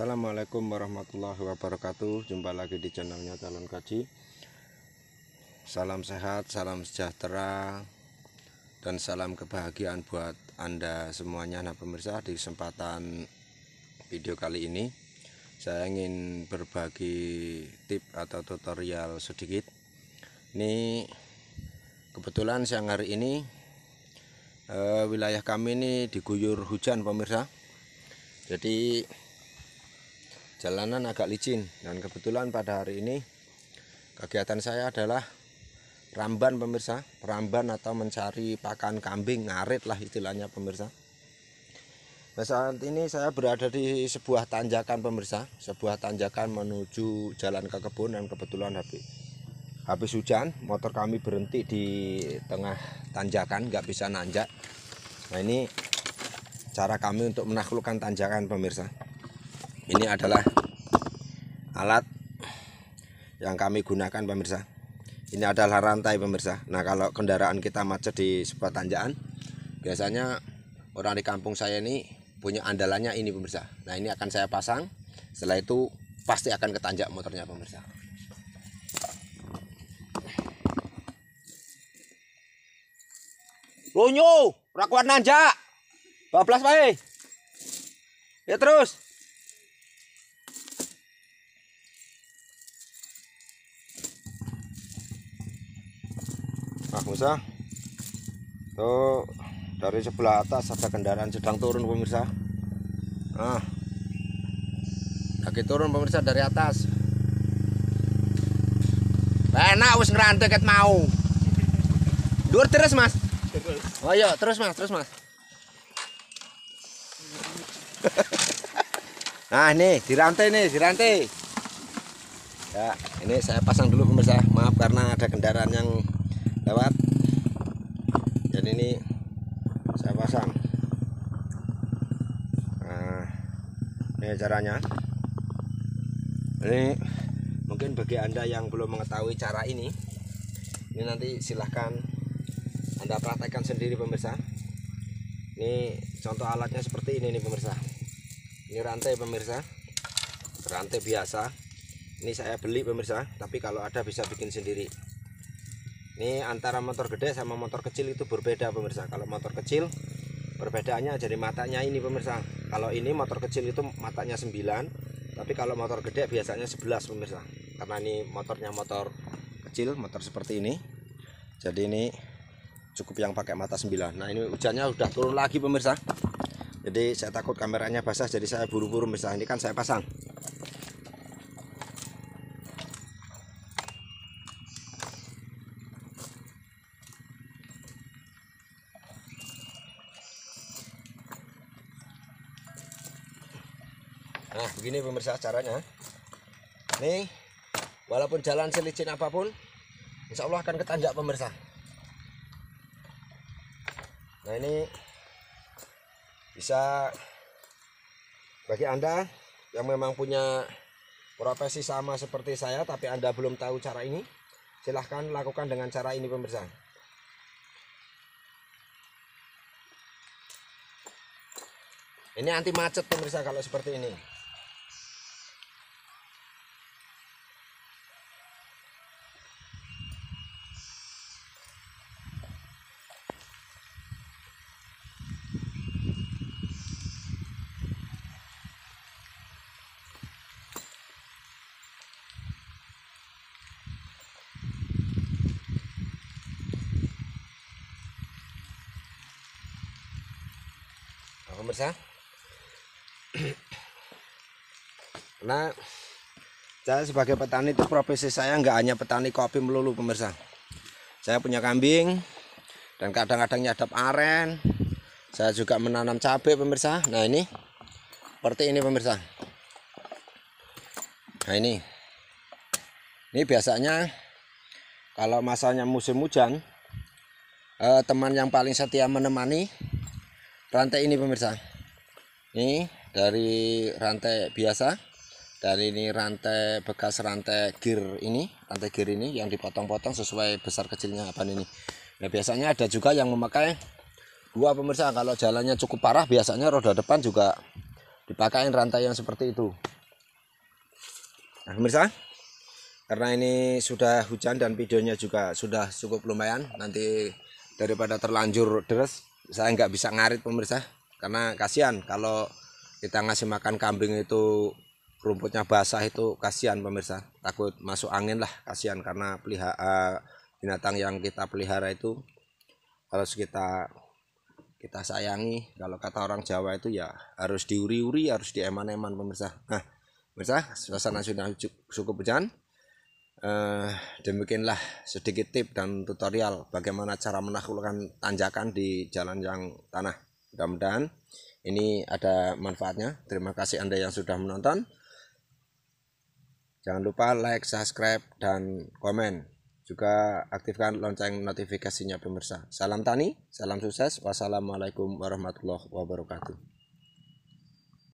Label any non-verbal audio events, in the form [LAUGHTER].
Assalamualaikum warahmatullahi wabarakatuh Jumpa lagi di channelnya Calon Kaji Salam sehat, salam sejahtera Dan salam kebahagiaan buat Anda semuanya Nah pemirsa di kesempatan video kali ini Saya ingin berbagi tip atau tutorial sedikit Ini kebetulan siang hari ini eh, Wilayah kami ini diguyur hujan pemirsa Jadi jalanan agak licin dan kebetulan pada hari ini kegiatan saya adalah ramban pemirsa ramban atau mencari pakan kambing ngarit lah istilahnya pemirsa nah, saat ini saya berada di sebuah tanjakan pemirsa sebuah tanjakan menuju jalan ke kebun dan kebetulan habis habis hujan motor kami berhenti di tengah tanjakan nggak bisa nanjak nah ini cara kami untuk menaklukkan tanjakan pemirsa ini adalah alat yang kami gunakan pemirsa ini adalah rantai pemirsa nah kalau kendaraan kita macet di sebuah tanjakan biasanya orang di kampung saya ini punya andalannya ini pemirsa nah ini akan saya pasang setelah itu pasti akan ketanjak motornya pemirsa Lunyu, rakuan nanjak. 12 baik e. Ya terus. pemirsa tuh dari sebelah atas ada kendaraan sedang turun pemirsa nah lagi turun pemirsa dari atas enak wis ngerantai ket mau dur terus mas oh iya terus mas terus mas [LAUGHS] nah ini dirantai nih dirantai ya ini saya pasang dulu pemirsa maaf karena ada kendaraan yang lewat dan ini saya pasang nah, ini caranya ini mungkin bagi anda yang belum mengetahui cara ini ini nanti silahkan anda praktekkan sendiri pemirsa ini contoh alatnya seperti ini nih pemirsa ini rantai pemirsa rantai biasa ini saya beli pemirsa tapi kalau ada bisa bikin sendiri ini antara motor gede sama motor kecil itu berbeda pemirsa kalau motor kecil perbedaannya jadi matanya ini pemirsa kalau ini motor kecil itu matanya 9 tapi kalau motor gede biasanya 11 pemirsa karena ini motornya motor kecil motor seperti ini jadi ini cukup yang pakai mata 9 nah ini hujannya sudah turun lagi pemirsa jadi saya takut kameranya basah jadi saya buru-buru pemirsa ini kan saya pasang Nah, begini pemirsa caranya. Nih, walaupun jalan selicin apapun, insya Allah akan ketanjak pemirsa. Nah ini bisa bagi anda yang memang punya profesi sama seperti saya, tapi anda belum tahu cara ini, silahkan lakukan dengan cara ini pemirsa. Ini anti macet pemirsa kalau seperti ini. pemirsa karena [CLEARS THROAT] saya sebagai petani itu profesi saya nggak hanya petani kopi melulu pemirsa saya punya kambing dan kadang-kadang nyadap aren saya juga menanam cabai pemirsa nah ini seperti ini pemirsa nah ini ini biasanya kalau masanya musim hujan eh, teman yang paling setia menemani rantai ini pemirsa ini dari rantai biasa dari ini rantai bekas rantai gear ini rantai gear ini yang dipotong-potong sesuai besar kecilnya apa ini nah biasanya ada juga yang memakai dua pemirsa kalau jalannya cukup parah biasanya roda depan juga dipakai rantai yang seperti itu nah pemirsa karena ini sudah hujan dan videonya juga sudah cukup lumayan nanti daripada terlanjur deres saya nggak bisa ngarit pemirsa karena kasihan kalau kita ngasih makan kambing itu rumputnya basah itu kasihan pemirsa takut masuk angin lah kasihan karena pelihara eh, binatang yang kita pelihara itu harus kita kita sayangi kalau kata orang Jawa itu ya harus diuri-uri harus dieman-eman pemirsa nah pemirsa suasana sudah cukup hujan Uh, demikianlah sedikit tip dan tutorial bagaimana cara menaklukkan tanjakan di jalan yang tanah. Mudah-mudahan ini ada manfaatnya. Terima kasih Anda yang sudah menonton. Jangan lupa like, subscribe, dan komen. Juga aktifkan lonceng notifikasinya pemirsa. Salam tani, salam sukses. Wassalamualaikum warahmatullahi wabarakatuh.